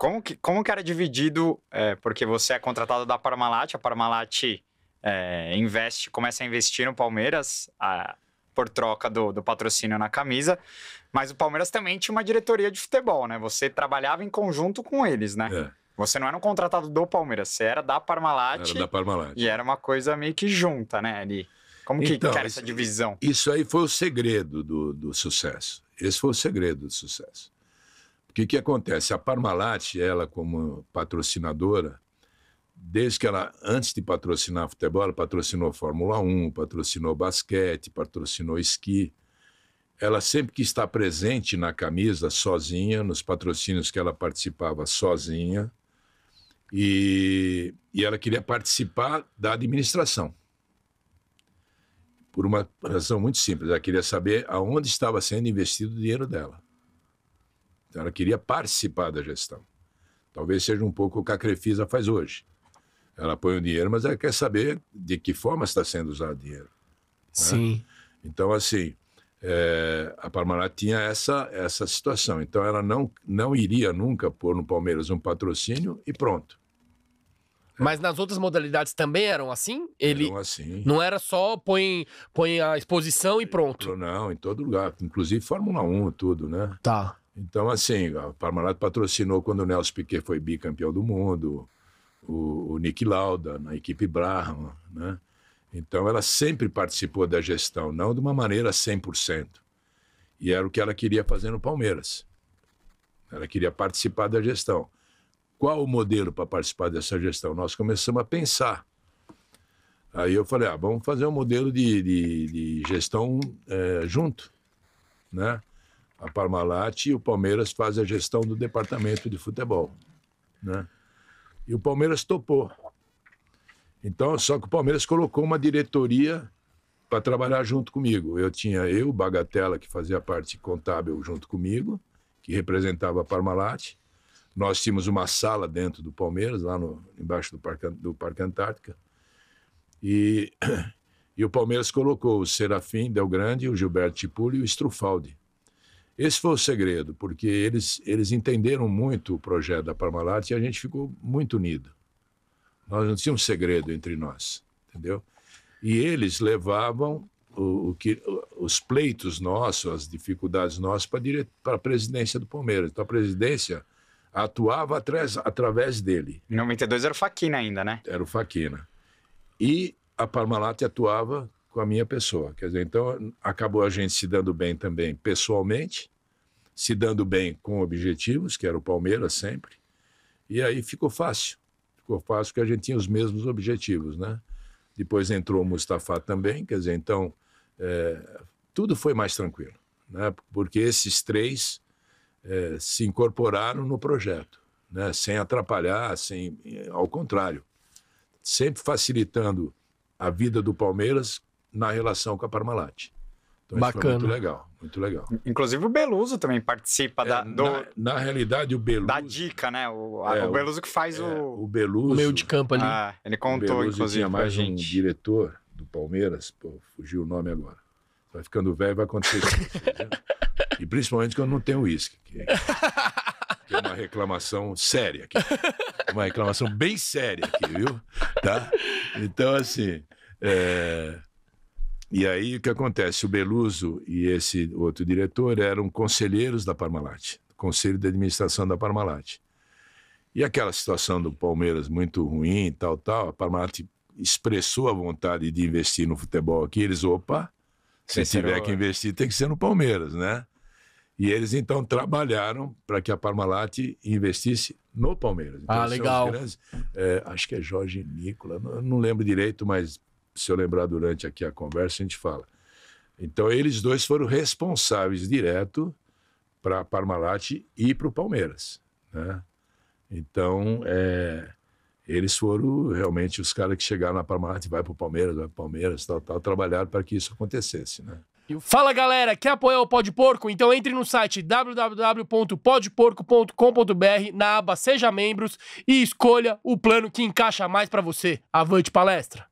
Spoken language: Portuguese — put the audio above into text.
como que, como que era dividido? É, porque você é contratado da Parmalat, a Parmalat é, investe, começa a investir no Palmeiras a, por troca do, do patrocínio na camisa. Mas o Palmeiras também tinha uma diretoria de futebol, né? Você trabalhava em conjunto com eles, né? É. Você não era um contratado do Palmeiras, você era da Parmalat. Era da Parmalat. E era uma coisa meio que junta, né, ali. Como que, então, que era essa divisão? Isso aí foi o segredo do, do sucesso. Esse foi o segredo do sucesso. O que, que acontece? A Parmalat, ela como patrocinadora, desde que ela, antes de patrocinar futebol, ela patrocinou Fórmula 1, patrocinou basquete, patrocinou esqui. Ela sempre que está presente na camisa, sozinha, nos patrocínios que ela participava sozinha, e, e ela queria participar da administração. Por uma razão muito simples, ela queria saber aonde estava sendo investido o dinheiro dela. Então ela queria participar da gestão. Talvez seja um pouco o que a Crefisa faz hoje. Ela põe o dinheiro, mas ela quer saber de que forma está sendo usado o dinheiro. Né? Sim. Então, assim, é, a Parmalat tinha essa, essa situação. Então, ela não, não iria nunca pôr no Palmeiras um patrocínio e pronto. Mas nas outras modalidades também eram assim? Ele eram assim. Não era só põe, põe a exposição e pronto. Não, em todo lugar. Inclusive Fórmula 1, tudo, né? Tá. Então, assim, a Parmalat patrocinou quando o Nelson Piquet foi bicampeão do mundo, o, o Nick Lauda, na equipe Brahma, né? Então, ela sempre participou da gestão, não de uma maneira 100%. E era o que ela queria fazer no Palmeiras. Ela queria participar da gestão. Qual o modelo para participar dessa gestão? Nós começamos a pensar. Aí eu falei, ah, vamos fazer um modelo de, de, de gestão é, junto, né? a Parmalat e o Palmeiras faz a gestão do departamento de futebol, né? E o Palmeiras topou. Então, só que o Palmeiras colocou uma diretoria para trabalhar junto comigo. Eu tinha eu, Bagatela, que fazia parte contábil junto comigo, que representava a Parmalat. Nós tínhamos uma sala dentro do Palmeiras, lá no, embaixo do Parque, do Parque Antártica. E, e o Palmeiras colocou o Serafim Del Grande, o Gilberto Tipulli e o Strufaldi esse foi o segredo, porque eles, eles entenderam muito o projeto da Parmalat e a gente ficou muito unido. Nós não tínhamos segredo entre nós, entendeu? E eles levavam o, o que, os pleitos nossos, as dificuldades nossas, para a presidência do Palmeiras. Então a presidência atuava atras, através dele. Em 92 era o Faquina ainda, né? Era o Faquina. E a Parmalat atuava com a minha pessoa. Quer dizer, então acabou a gente se dando bem também pessoalmente, se dando bem com objetivos, que era o Palmeiras sempre, e aí ficou fácil. Ficou fácil porque a gente tinha os mesmos objetivos, né? Depois entrou o Mustafa também, quer dizer, então é, tudo foi mais tranquilo, né? Porque esses três é, se incorporaram no projeto, né? Sem atrapalhar, sem, ao contrário, sempre facilitando a vida do Palmeiras na relação com a Parmalat. Então, Bacana. muito legal, muito legal. Inclusive o Beluso também participa é, da. Do, na, na, realidade, o Beluso. Da dica, né? O, a, é, o Beluso que faz é, o. O Beluso. O meio de campo ali. Ah, ele contou, o Beluso inclusive. Tinha mais um diretor do Palmeiras, pô, fugiu o nome agora. Vai ficando velho, vai acontecer isso. e principalmente quando não tem uísque. Que, é uma reclamação séria aqui. Uma reclamação bem séria aqui, viu? Tá? Então, assim. É... E aí o que acontece? O Beluso e esse outro diretor eram conselheiros da Parmalat, conselho de administração da Parmalat. E aquela situação do Palmeiras muito ruim, tal, tal, a Parmalat expressou a vontade de investir no futebol aqui. Eles, opa, se Esse tiver que investir, tem que ser no Palmeiras, né? E eles então trabalharam para que a Parmalat investisse no Palmeiras. Então, ah, legal. Grandes, é, acho que é Jorge Nicola, não, não lembro direito, mas se eu lembrar durante aqui a conversa, a gente fala. Então, eles dois foram responsáveis direto para a Parmalat e para o Palmeiras. Né? Então, é, eles foram realmente os caras que chegaram na Parmalat, e vai para o Palmeiras, vai para o Palmeiras, tal, tal, trabalharam para que isso acontecesse. Né? Fala galera, quer apoiar o Pode Porco? Então entre no site www.podporco.com.br na aba Seja Membros e escolha o plano que encaixa mais para você. Avante palestra!